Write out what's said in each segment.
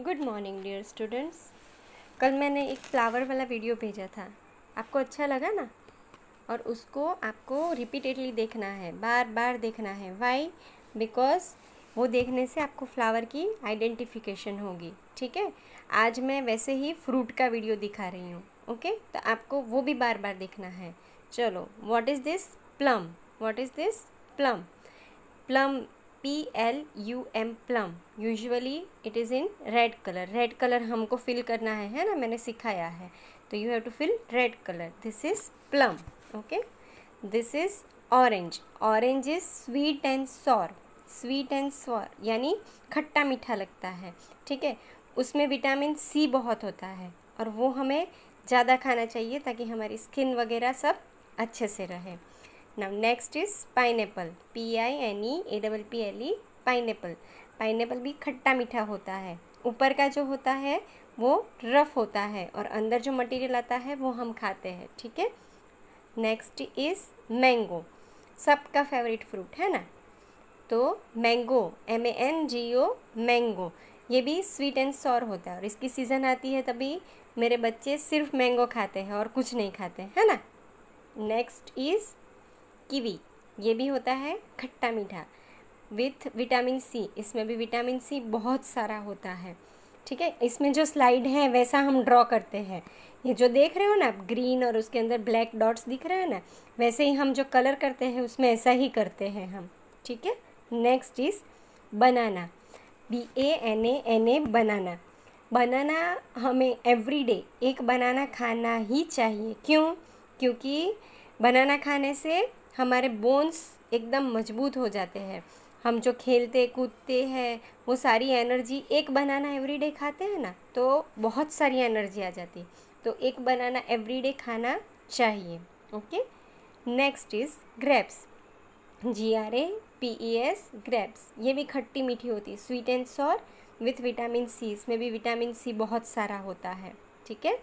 good morning dear students कल मैंने एक फ्लावर वाला वीडियो भेजा था आपको अच्छा लगा ना और उसको आपको रिपीटेडली देखना है बार बार देखना है वाई बिकॉज वो देखने से आपको फ्लावर की आइडेंटिफिकेशन होगी ठीक है आज मैं वैसे ही फ्रूट का वीडियो दिखा रही हूँ ओके तो आपको वो भी बार बार देखना है चलो what is this plum what is this plum plum P L U M plum usually it is in red colour red colour हमको फिल करना है है ना मैंने सिखाया है तो you have to fill red colour this is plum okay this is orange orange is sweet and sour sweet and sour यानी खट्टा मीठा लगता है ठीक है उसमें विटामिन सी बहुत होता है और वो हमें ज़्यादा खाना चाहिए ताकि हमारी स्किन वगैरह सब अच्छे से रहे now next is pineapple p i n e a double p l e pineapple pineapple भी खट्टा मीठा होता है ऊपर का जो होता है वो रफ़ होता है और अंदर जो मटेरियल आता है वो हम खाते हैं ठीक है नेक्स्ट इज़ मैंगो सबका फेवरेट फ्रूट है ना तो mango M A N G O mango ये भी स्वीट एंड सॉर होता है और इसकी सीज़न आती है तभी मेरे बच्चे सिर्फ मैंगो खाते हैं और कुछ नहीं खाते है ना नेक्स्ट इज़ कीवी ये भी होता है खट्टा मीठा विथ विटामिन सी इसमें भी विटामिन सी बहुत सारा होता है ठीक है इसमें जो स्लाइड है वैसा हम ड्रॉ करते हैं ये जो देख रहे हो ना आप ग्रीन और उसके अंदर ब्लैक डॉट्स दिख रहे हैं ना वैसे ही हम जो कलर करते हैं उसमें ऐसा ही करते हैं हम ठीक है next is banana B A N A N A banana banana हमें एवरी डे एक बनाना खाना ही चाहिए क्यों क्योंकि बनाना खाने से हमारे बोन्स एकदम मजबूत हो जाते हैं हम जो खेलते कूदते हैं वो सारी एनर्जी एक बनाना एवरीडे खाते हैं ना तो बहुत सारी एनर्जी आ जाती तो एक बनाना एवरीडे खाना चाहिए okay next is grapes G R A P E S grapes ये भी खट्टी मीठी होती है sweet and sour with vitamin C इसमें भी विटामिन सी बहुत सारा होता है ठीक है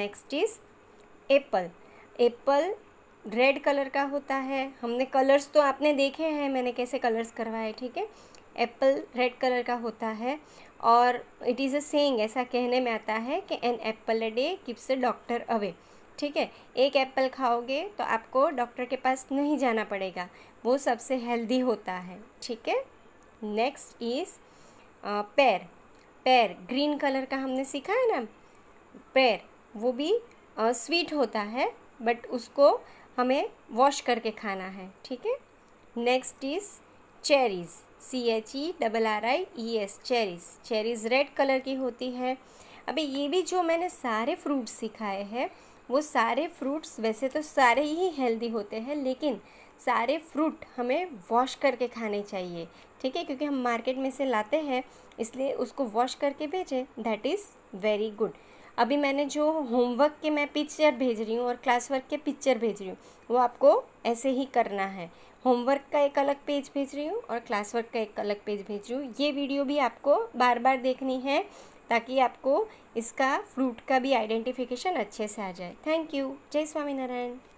next is apple apple red colour का होता है हमने कलर्स तो आपने देखे हैं मैंने कैसे कलर्स करवाए ठीक है एप्पल रेड कलर का होता है और इट इज़ अ सेइंग ऐसा कहने में आता है कि an apple a day keeps a doctor away ठीक है एक एप्पल खाओगे तो आपको डॉक्टर के पास नहीं जाना पड़ेगा वो सबसे हेल्दी होता है ठीक है नेक्स्ट इज़ पैर पैर ग्रीन कलर का हमने सीखा है ना पैर वो भी स्वीट होता है बट उसको हमें वॉश करके खाना है ठीक है next is cherries C H E double R I E S cherries cherries red colour की होती है अभी ये भी जो मैंने सारे फ्रूट्स सिखाए हैं वो सारे फ्रूट्स वैसे तो सारे ही हेल्दी होते हैं लेकिन सारे फ्रूट हमें वॉश करके खाने चाहिए ठीक है क्योंकि हम मार्केट में से लाते हैं इसलिए उसको वॉश करके भेजें दैट इज़ वेरी गुड अभी मैंने जो होमवर्क के मैं पिक्चर भेज रही हूँ और क्लास वर्क के पिक्चर भेज रही हूँ वो आपको ऐसे ही करना है होमवर्क का एक अलग पेज भेज रही हूँ और क्लास वर्क का एक अलग पेज भेज रही हूँ ये वीडियो भी आपको बार बार देखनी है ताकि आपको इसका फ्रूट का भी आइडेंटिफिकेशन अच्छे से आ जाए थैंक यू जय स्वामीनारायण